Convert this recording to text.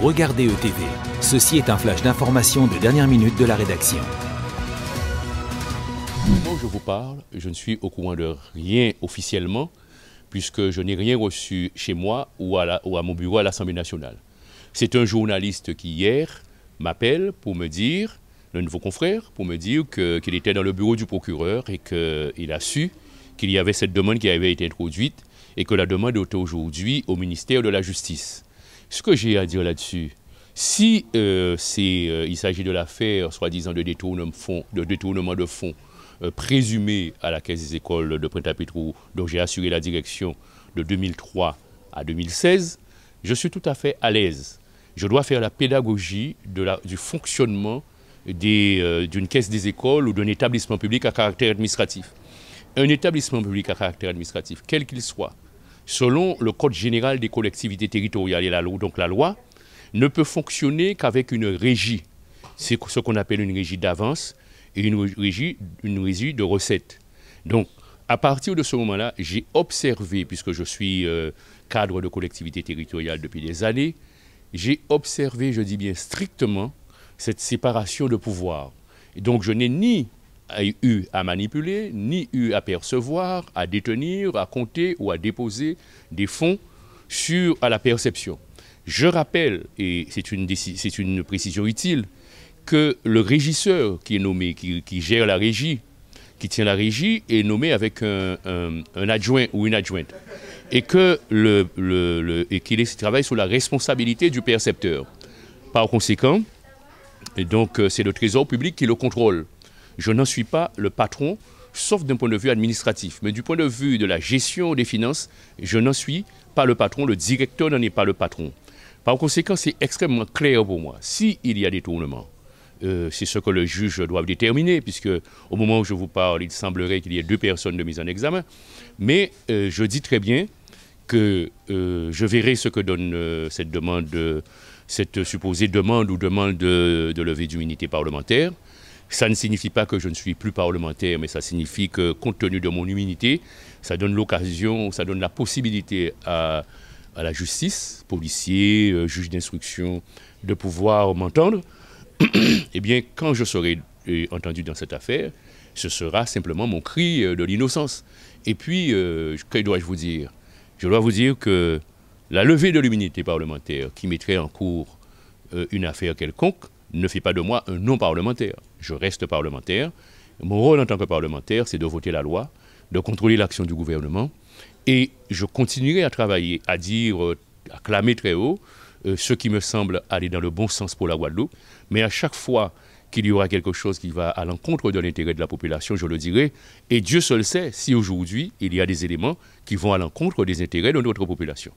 regardez ETV. Ceci est un flash d'informations de dernière minute de la rédaction. Quand je vous parle, je ne suis au courant de rien officiellement, puisque je n'ai rien reçu chez moi ou à, mon bureau à l'Assemblée nationale. C'est un journaliste qui, hier, m'appelle pour me dire, le nouveau confrère, pour me dire qu'il était dans le bureau du procureur et qu'il a su qu'il y avait cette demande qui avait été introduite et que la demande était aujourd'hui au ministère de la Justice. Ce que j'ai à dire là-dessus, si euh, euh il s'agit de l'affaire, soi-disant, de détournement, de détournement de fonds euh, présumé à la Caisse des écoles de printemps à dont j'ai assuré la direction de 2003 à 2016, je suis tout à fait à l'aise. Je dois faire la pédagogie de la, du fonctionnement euh, d'une caisse des écoles ou d'un établissement public à caractère administratif. Un établissement public à caractère administratif, quel qu'il soit, selon le Code général des collectivités territoriales et la loi, donc la loi, ne peut fonctionner qu'avec une régie. C'est ce qu'on appelle une régie d'avance et une régie, une de recettes. Donc, à partir de ce moment-là, j'ai observé, puisque je suis euh, cadre de collectivité territoriale depuis des années, j'ai observé, je dis bien strictement, cette séparation de pouvoir. donc, je n'ai ni eu à manipuler, ni eu à percevoir, à détenir, à compter ou à déposer des fonds sur, à la perception. Je rappelle, et c'est une, une, précision utile, que le régisseur qui est nommé, qui, gère la régie, qui tient la régie, est nommé avec un, adjoint ou une adjointe. Et que le, le, et travaille sous la responsabilité du percepteur. Par conséquent, et donc euh, c'est le trésor public qui le contrôle je n'en suis pas le patron, sauf d'un point de vue administratif. Mais du point de vue de la gestion des finances, je n'en suis pas le patron, le directeur n'en est pas le patron. Par conséquent, c'est extrêmement clair pour moi. S'il y a des euh, c'est ce que le juge doit déterminer, puisque au moment où je vous parle, il semblerait qu'il y ait deux personnes de mise en examen. Mais euh, je dis très bien que euh, je verrai ce que donne euh, cette demande, cette supposée demande ou demande de, de levée d'immunité parlementaire. Ça ne signifie pas que je ne suis plus parlementaire, mais ça signifie que, compte tenu de mon humilité, ça donne l'occasion, ça donne la possibilité à, la justice, policier, juge euh, juges d'instruction, de pouvoir m'entendre. eh bien, quand je serai euh, entendu dans cette affaire, ce sera simplement mon cri euh, de l'innocence. Et puis, que dois-je vous dire Je dois vous dire que la levée de l'immunité parlementaire qui mettrait en cours une affaire quelconque, ne fait pas de moi un non-parlementaire. Je reste parlementaire. Mon rôle en tant que parlementaire, c'est de voter la loi, de contrôler l'action du gouvernement. Et je continuerai à travailler, à dire, euh, à clamer très haut euh, ce qui me semble aller dans le bon sens pour la Guadeloupe. Mais à chaque fois qu'il y aura quelque chose qui va à l'encontre de l'intérêt de la population, je le dirai. Et Dieu seul sait si aujourd'hui il y a des éléments qui vont à l'encontre des intérêts de notre population.